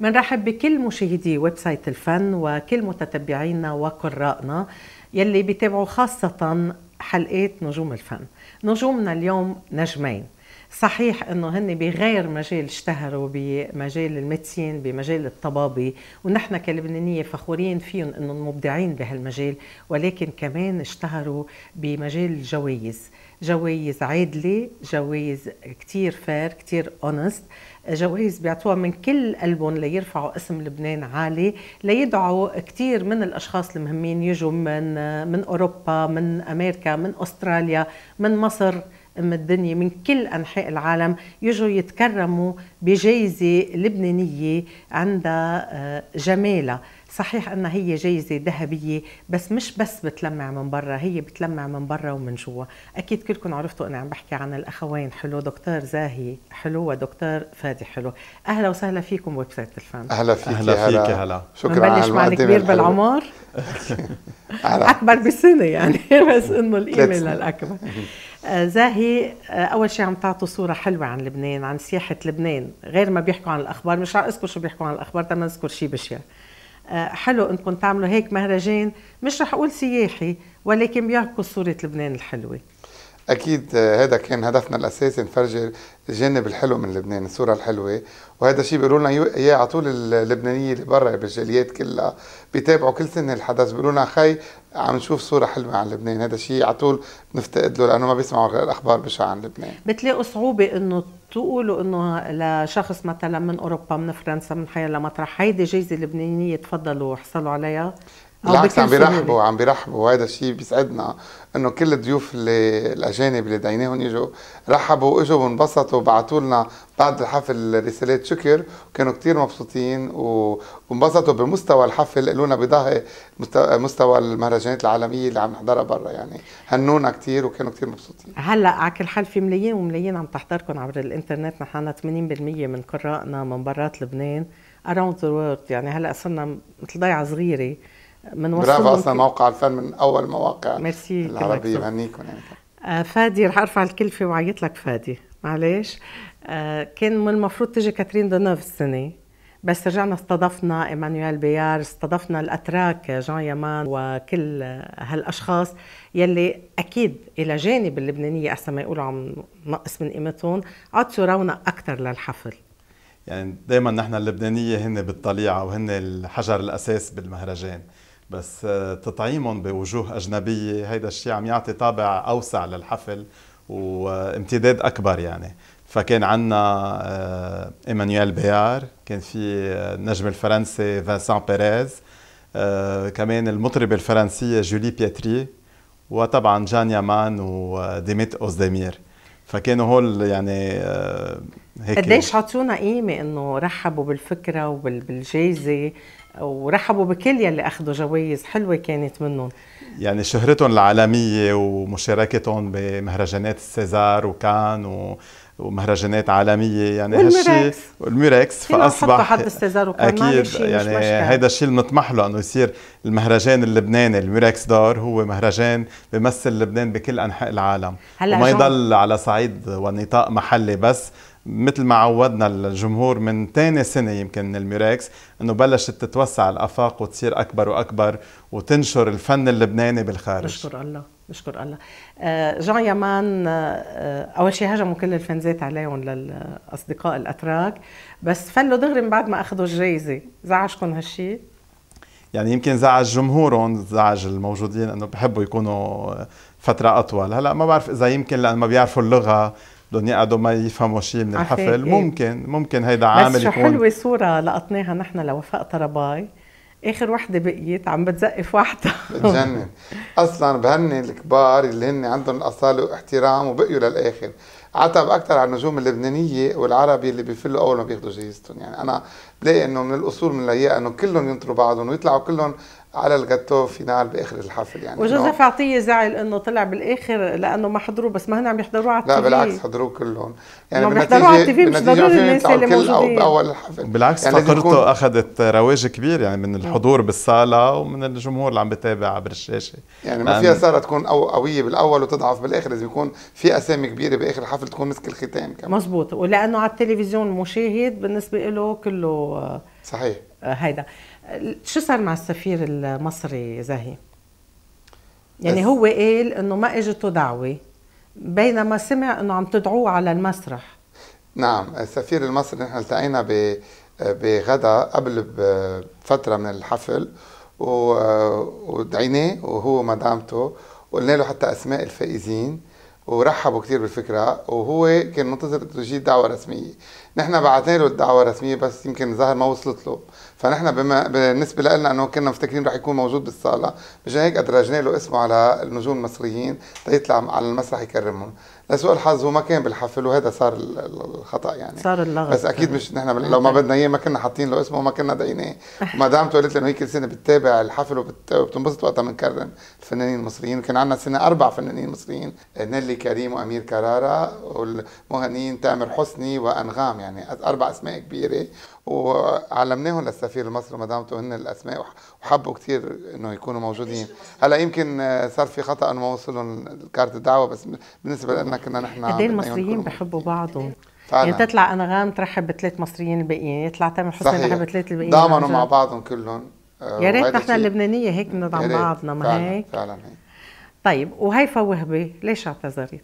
بنرحب بكل مشاهدي ويب سايت الفن وكل متتبعينا وقرائنا يلي بيتابعوا خاصة حلقات نجوم الفن نجومنا اليوم نجمين صحيح انه هن بغير مجال اشتهروا بمجال المتين بمجال الطبابه ونحن كلبنانيه فخورين فيهم انهم مبدعين بهالمجال ولكن كمان اشتهروا بمجال الجوائز جوائز عادله جوائز كتير فير كتير اونست جوائز بيعطوها من كل قلبهم ليرفعوا اسم لبنان عالي ليدعوا كثير من الاشخاص المهمين يجوا من من اوروبا من امريكا من استراليا من مصر من الدنيا من كل انحاء العالم يجوا يتكرموا بجائزه لبنانيه عندها آه، جمالها صحيح انها هي جايزه ذهبيه بس مش بس بتلمع من برا هي بتلمع من برا ومن جوا اكيد كلكم عرفتوا انا عم بحكي عن الاخوين حلو دكتور زاهي حلو ودكتور فادي حلو اهلا وسهلا فيكم ويب سايت الفن اهلا فيك اهلا فيك هلا شكرا على مع الكبير بالعمر اكبر بسنه يعني بس انه القيمه للاكبر آه، زاهي آه، اول شيء عم تعطوا صوره حلوه عن لبنان عن سياحه لبنان غير ما بيحكوا عن الاخبار مش رح اذكر شو بيحكوا عن الاخبار تما نذكر شيء بشيء آه، حلو انكم تعملوا هيك مهرجان مش رح اقول سياحي ولكن بيعكس صوره لبنان الحلوه اكيد آه، هذا كان هدفنا الاساسي نفرجي الجانب الحلو من لبنان الصوره الحلوه وهذا الشيء بيقولوا لنا اياه على طول اللبنانيه اللي برا بالجاليات كلها بيتابعوا كل سنه الحدث بيقولوا لنا خي عم نشوف صوره حلوه عن لبنان هذا شيء على طول بنفتقد له لانه ما بيسمعوا غير الأخبار بشعه عن لبنان بتلاقوا صعوبه انه تقولوا انه لشخص مثلا من اوروبا من فرنسا من حيا لمطرح هيدي جايزه لبنانيه تفضلوا وحصلوا عليها بالعكس عم بيرحبوا عم بيرحبوا وهذا الشيء بيسعدنا انه كل الضيوف اللي الاجانب اللي دعيناهم يجوا رحبوا واجوا وانبسطوا وبعثوا لنا بعد الحفل رسالات شكر وكانوا كثير مبسوطين وانبسطوا بمستوى الحفل قالوا لنا بضاهي مستوى المهرجانات العالميه اللي عم نحضرها برا يعني هنونا كثير وكانوا كثير مبسوطين هلا على كل حال في ملايين وملايين عم تحضركم عبر الانترنت نحن 80% من قرائنا من برات لبنان اراوند ذا وورلد يعني هلا صرنا مثل ضيعه صغيره بنوصل برافو اصلا موقع الفن من اول مواقع ميرسي العربيه بهنيكم يعني آه، فادي رح ارفع الكلفه وعيط لك فادي معلش آه، كان من المفروض تجي كاترين دونوف السنه بس رجعنا استضفنا ايمانويل بيار استضفنا الاتراك جان يمان وكل هالاشخاص يلي اكيد الى جانب اللبنانيه احسن ما يقولوا عم نقص من قيمتهم عطوا رونق اكثر للحفل يعني دائما نحن اللبنانيه هن بالطليعه وهن الحجر الاساس بالمهرجان بس آه، تطعيمهم بوجوه أجنبية هيدا الشيء عم يعطي طابع أوسع للحفل وامتداد أكبر يعني فكان عندنا آه، ايمانويل بيار كان في آه، النجم الفرنسي فانسان بيريز كمان المطربة الفرنسية جولي بيتري وطبعا جان يامان وديميت اوزدمير فكانوا هول يعني هيك قديش عطونا قيمة انه رحبوا بالفكرة وبالجايزة ورحبوا بكل يلي اخذوا جوائز حلوه كانت منهم يعني شهرتهم العالميه ومشاركتهم بمهرجانات السيزار وكان و... ومهرجانات عالميه يعني هالشيء والميركس فاصبح حط السيزار وكان اكيد يعني هيدا الشيء اللي بنطمح له انه يصير المهرجان اللبناني الميركس دور هو مهرجان بيمثل لبنان بكل انحاء العالم وما يضل على صعيد ونطاق محلي بس مثل ما عودنا الجمهور من ثاني سنه يمكن من الميراكس انه بلشت تتوسع الافاق وتصير اكبر واكبر وتنشر الفن اللبناني بالخارج بشكر الله بشكر الله جون آه، جان يمان آه، آه، اول شيء هجموا كل الفنزات عليهم للاصدقاء الاتراك بس فلوا دغري من بعد ما اخذوا الجائزه زعجكم هالشيء يعني يمكن زعج جمهورهم زعج الموجودين انه بحبوا يكونوا فتره اطول هلا ما بعرف اذا يمكن لانه ما بيعرفوا اللغه بدهم يقعدوا ما يفهموا شيء من الحفل إيه. ممكن ممكن هيدا عامل بس شو يكون حلوه صوره لقطناها نحن لوفاء طرباي اخر وحده بقيت عم بتزقف واحده بتجنن اصلا بهني الكبار اللي هن عندهم الاصاله واحترام وبقيوا للاخر عتب اكثر على النجوم اللبنانيه والعربي اللي بيفلوا اول ما بياخذوا جايزتهم يعني انا بلاقي انه من الاصول من انه كلهم ينطروا بعضهم ويطلعوا كلهم على الجاتو فينال باخر الحفل يعني وجوزيف عطيه زعل انه طلع بالاخر لانه ما حضروه بس ما هن عم يحضروه على التلفزيون لا بالعكس حضروه كلهم يعني بالنتيجه على التلفزيون مش ضروري الناس اللي موجودين او باول الحفل بالعكس يعني فقرته اخذت رواج كبير يعني من نعم. الحضور بالصاله ومن الجمهور اللي عم بتابع عبر الشاشه يعني ما فيها صارت تكون قويه بالاول وتضعف بالاخر لازم يكون في اسامي كبيره باخر الحفل تكون مسك الختام كمان مزبوط ولانه على التلفزيون مشاهد بالنسبه له كله آه، صحيح آه، هيدا شو صار مع السفير المصري زاهي؟ يعني هو قال انه ما اجته دعوه بينما سمع انه عم تدعوه على المسرح نعم السفير المصري نحن التقينا ب بغدا قبل بفترة من الحفل آه، ودعيناه وهو مدامته وقلنا له حتى أسماء الفائزين ورحبوا كتير بالفكره وهو كان منتظر تجي دعوه رسميه نحن بعثنا له الدعوه الرسميه بس يمكن ظهر ما وصلت له فنحن بما بالنسبه لنا انه كنا مفتكرين رح يكون موجود بالصاله مشان هيك ادرجنا له اسمه على النجوم المصريين ليطلع على المسرح يكرمهم لسوء الحظ هو ما كان بالحفل وهذا صار الخطا يعني صار اللغط بس اكيد مش نحن لو ما بدنا اياه ما كنا حاطين له اسمه وما كنا دعيناه دام قالت انه هي كل سنه بتتابع الحفل وبتنبسط وقتها بنكرم الفنانين المصريين كان عندنا سنه اربع فنانين مصريين نيلي نادي كريم وامير كرارة والمغنيين تامر حسني وانغام يعني اربع اسماء كبيره وعلمناهم للسفير المصري ما هن الاسماء وحبوا كثير انه يكونوا موجودين هلا يمكن صار في خطا انه ما وصلهم كارت الدعوه بس بالنسبه لنا كنا نحن قد المصريين بحبوا بعضهم فعلا. يعني تطلع انغام ترحب بثلاث مصريين الباقيين يطلع تامر حسني يرحب بثلاث الباقيين ضامنوا مع بعضهم كلهم يا ريت نحن اللبنانيه هيك بندعم بعضنا ما هيك فعلا هيك طيب وهيفا وهبي ليش اعتذرت؟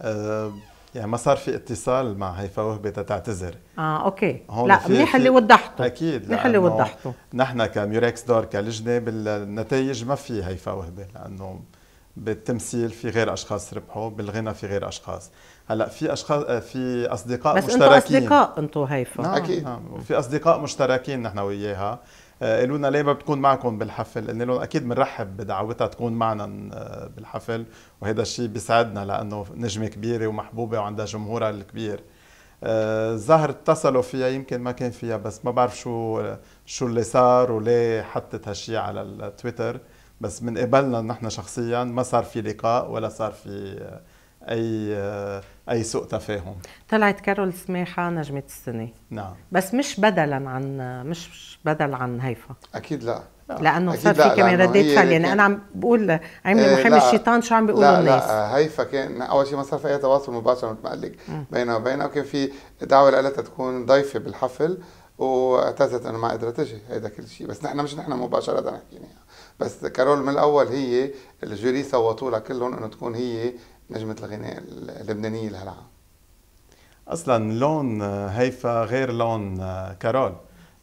أه يعني ما صار في اتصال مع هيفا وهبي تتعتذر اه اوكي لا منيح اللي وضحته اكيد منيح اللي وضحته نحن كميوركس دور كلجنه بالنتائج ما في هيفا وهبي لانه بالتمثيل في غير اشخاص ربحوا بالغنى في غير اشخاص هلا في اشخاص آه، في اصدقاء بس مشتركين بس انتوا اصدقاء انتم هيفا نعم اكيد نعم. وفي اصدقاء مشتركين نحن وياها آه، قالوا لنا ليه ما بتكون معكم بالحفل؟ قلنا لهم اكيد بنرحب بدعوتها تكون معنا آه، بالحفل وهذا الشيء بيساعدنا لانه نجمه كبيره ومحبوبه وعندها جمهورها الكبير. زهر آه، اتصلوا فيها يمكن ما كان فيها بس ما بعرف شو شو اللي صار وليه حطت هالشيء على التويتر بس من قبلنا نحن شخصيا ما صار في لقاء ولا صار في اي آه، اي سوء تفاهم طلعت كارول سماحه نجمه السنه نعم بس مش بدلا عن مش بدل عن هيفا اكيد لا لانه صار في كمان ردات فعل يعني انا عم بقول عمري محامي آه، الشيطان شو عم بيقولوا الناس لا هيفا كان اول شيء ما صار في اي تواصل مباشر مثل ما قلت لك بينها وبينها وكان في دعوه لها تكون ضيفه بالحفل واعتذرت انه ما قدرت تجي هيدا كل شيء بس نحن مش نحن مباشره نحكي يعني. بس كارول من الاول هي الجوري صوتوا لها كلهم انه تكون هي نجمة الغناء اللبنانية لهالعام اصلا لون هيفا غير لون كارول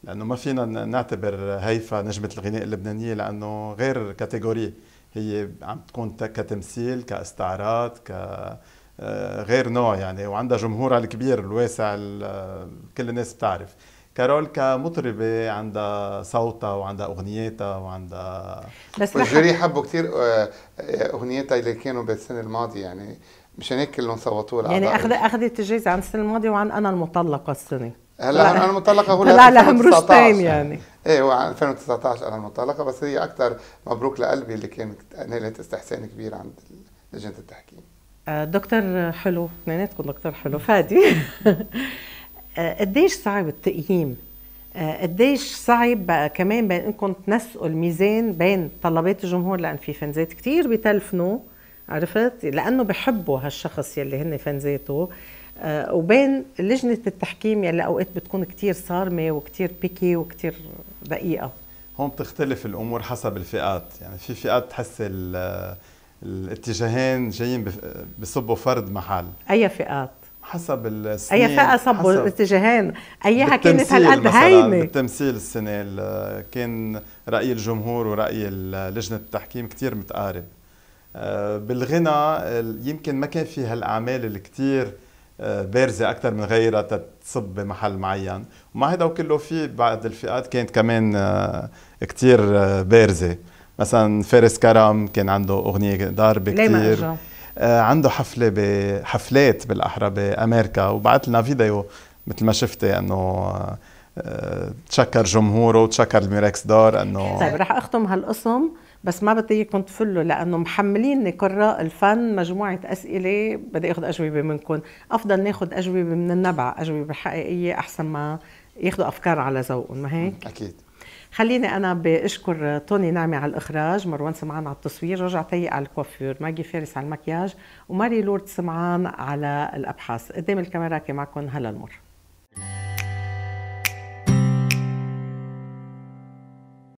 لانه ما فينا نعتبر هيفا نجمه الغناء اللبنانيه لانه غير كاتيجوري هي عم تكون كتمثيل كاستعراض ك آه، غير نوع يعني وعندها جمهورها الكبير الواسع آه، كل الناس بتعرف كارول كمطربة عندها صوتها وعندها أغنيتها وعندها بس الجوري حبوا كثير آه، آه، أغنيتها اللي كانوا بالسنة الماضية يعني مشان هيك كلهم صوتوا لها يعني أخذ أخذت الجايزة عن السنة الماضية وعن أنا المطلقة السنة هلا أنا المطلقة هو هلا لها مروشتين يعني ايه هو 2019 أنا المطلقة بس هي أكثر مبروك لقلبي اللي كانت نالت استحسان كبير عند لجنة التحكيم آه، دكتور حلو اثنيناتكم دكتور حلو فادي آه، قديش صعب التقييم آه، قديش صعب بقى كمان بين انكم تنسقوا الميزان بين طلبات الجمهور لان في فنزات كتير بتلفنوا عرفت لانه بحبوا هالشخص يلي هن فنزاته آه، وبين لجنه التحكيم يلي اوقات بتكون كتير صارمه وكتير بيكي وكتير دقيقه هون بتختلف الامور حسب الفئات يعني في فئات تحس الاتجاهين جايين بصبوا فرد محل اي فئات حسب السنين اي فئه صبوا اتجاهين ايها كانت هالقد هينه بالتمثيل السنه كان راي الجمهور وراي لجنه التحكيم كثير متقارب آه، بالغنى يمكن ما كان في هالاعمال اللي آه، بارزه اكثر من غيرها تتصب بمحل معين ومع هذا وكله في بعض الفئات كانت كمان آه، كثير بارزه مثلا فارس كرم كان عنده اغنيه ضاربه كثير آه، عنده حفله بحفلات بالاحرى بامريكا وبعت لنا فيديو مثل ما شفتي انه آه، تشكر جمهوره وتشكر الميركس دار انه طيب رح اختم هالقسم بس ما بدي اياكم تفلوا لانه محمليني قراء الفن مجموعه اسئله بدي اخذ اجوبه منكم افضل ناخذ اجوبه من النبع اجوبه حقيقيه احسن ما ياخذوا افكار على ذوقهم ما هيك اكيد خليني انا بشكر توني نعمي على الاخراج مروان سمعان على التصوير رجع تيق على الكوافير ماجي فارس على المكياج وماري لورد سمعان على الابحاث قدام الكاميرا كي معكم هلا المره